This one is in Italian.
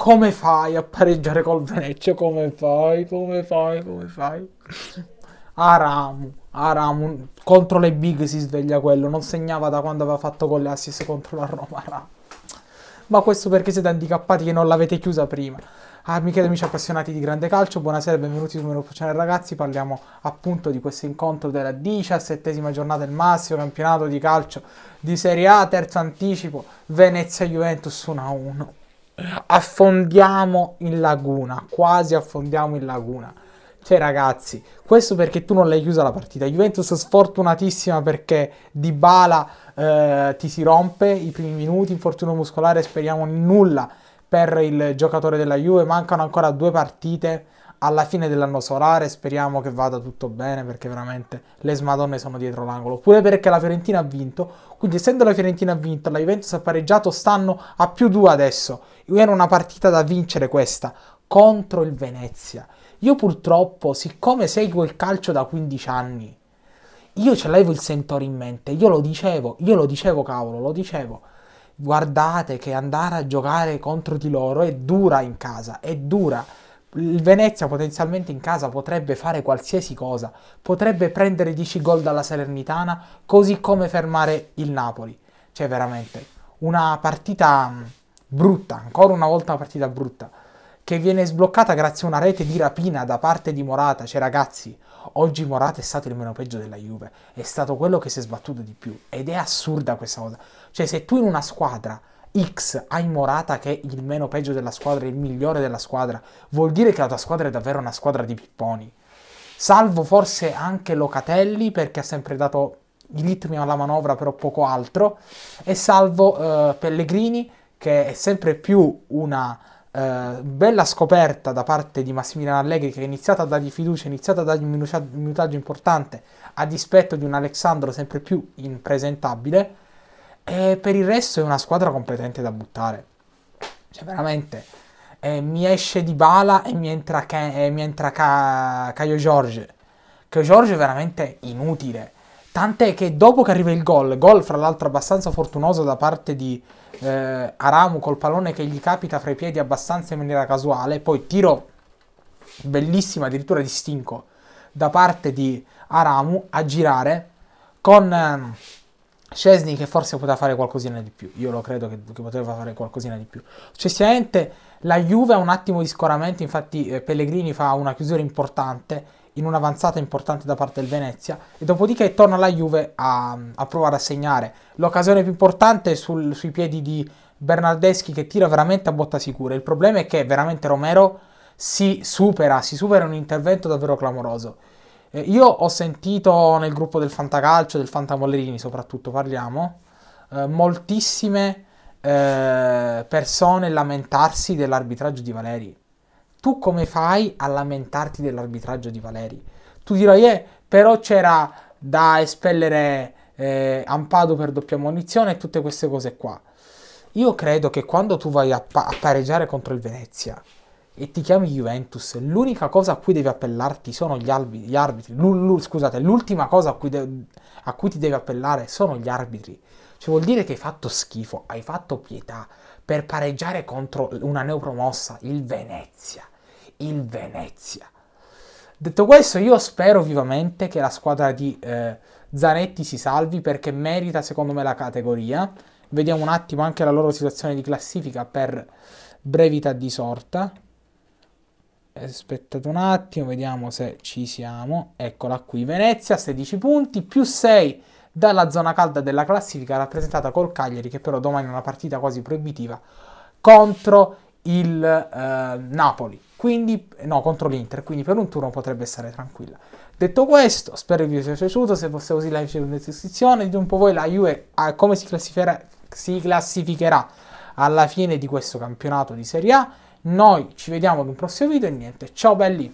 come fai a pareggiare col Venezia? Come fai? Come fai? Come fai? Aramu, Aramu contro le big si sveglia quello, non segnava da quando aveva fatto con le assist contro la Roma. Aramu. Ma questo perché siete handicappati che non l'avete chiusa prima. Ah, amiche ed amici appassionati di grande calcio, buonasera e benvenuti su Meno Faccione ragazzi, parliamo appunto di questo incontro della diciassettesima giornata del massimo campionato di calcio di Serie A, terzo anticipo, Venezia-Juventus 1-1 affondiamo in laguna, quasi affondiamo in laguna. Cioè ragazzi, questo perché tu non l'hai chiusa la partita. Juventus sfortunatissima perché Dybala eh, ti si rompe i primi minuti, infortunio muscolare, speriamo nulla per il giocatore della Juve, mancano ancora due partite alla fine dell'anno solare speriamo che vada tutto bene perché veramente le smadonne sono dietro l'angolo. Oppure perché la Fiorentina ha vinto, quindi essendo la Fiorentina vinto, la Juventus ha pareggiato, stanno a più due adesso. Era una partita da vincere questa contro il Venezia. Io purtroppo, siccome seguo il calcio da 15 anni, io ce l'avevo il sentore in mente, io lo dicevo, io lo dicevo cavolo, lo dicevo. Guardate che andare a giocare contro di loro è dura in casa, è dura il Venezia potenzialmente in casa potrebbe fare qualsiasi cosa, potrebbe prendere 10 gol dalla Salernitana, così come fermare il Napoli. Cioè veramente una partita mm, brutta, ancora una volta una partita brutta, che viene sbloccata grazie a una rete di rapina da parte di Morata. Cioè ragazzi, oggi Morata è stato il meno peggio della Juve, è stato quello che si è sbattuto di più ed è assurda questa cosa. Cioè se tu in una squadra X hai Morata che è il meno peggio della squadra, il migliore della squadra, vuol dire che la tua squadra è davvero una squadra di pipponi. Salvo forse anche Locatelli perché ha sempre dato i ritmi alla manovra, però poco altro, e salvo eh, Pellegrini che è sempre più una eh, bella scoperta da parte di Massimiliano Allegri che è iniziata a dargli fiducia, è iniziata a dargli un minutaggio importante a dispetto di un Alessandro sempre più impresentabile e per il resto è una squadra competente da buttare. Cioè, veramente. Eh, mi esce di bala e mi entra, Ke- eh, mi entra Ca- Caio Giorgio. Caio Giorgio è veramente inutile. Tant'è che dopo che arriva il gol, gol fra l'altro abbastanza fortunoso da parte di eh, Aramu col pallone che gli capita fra i piedi abbastanza in maniera casuale, poi tiro bellissimo addirittura di stinco da parte di Aramu a girare con... Eh, Scesni che forse poteva fare qualcosina di più, io lo credo che, che poteva fare qualcosina di più. Successivamente cioè, la Juve ha un attimo di scoramento, infatti eh, Pellegrini fa una chiusura importante in un'avanzata importante da parte del Venezia e dopodiché torna la Juve a, a provare a segnare. L'occasione più importante sul, sui piedi di Bernardeschi che tira veramente a botta sicura. Il problema è che veramente Romero si supera, si supera un intervento davvero clamoroso eh, io ho sentito nel gruppo del Fantacalcio, del Fantavollerini soprattutto parliamo, eh, moltissime eh, persone lamentarsi dell'arbitraggio di Valeri. Tu come fai a lamentarti dell'arbitraggio di Valeri? Tu dirai, eh, però c'era da espellere eh, Ampado per doppia munizione e tutte queste cose qua. Io credo che quando tu vai a, pa- a pareggiare contro il Venezia, e ti chiami Juventus, l'unica cosa a cui devi appellarti sono gli, albi, gli arbitri. L'ul, scusate, l'ultima cosa a cui, de- a cui ti devi appellare sono gli arbitri. Cioè vuol dire che hai fatto schifo, hai fatto pietà per pareggiare contro una neopromossa, il Venezia. Il Venezia. Detto questo, io spero vivamente che la squadra di eh, Zanetti si salvi perché merita, secondo me, la categoria. Vediamo un attimo anche la loro situazione di classifica per brevità di sorta. Eh, aspettate un attimo, vediamo se ci siamo. Eccola qui, Venezia 16 punti più 6 dalla zona calda della classifica rappresentata col Cagliari che però domani è una partita quasi proibitiva contro il eh, Napoli. Quindi no, contro l'Inter, quindi per un turno potrebbe stare tranquilla. Detto questo, spero vi sia piaciuto, se fosse così like in descrizione, dite un po' voi la Juve eh, come si classificherà, si classificherà alla fine di questo campionato di Serie A noi ci vediamo ad un prossimo video e niente, ciao belli!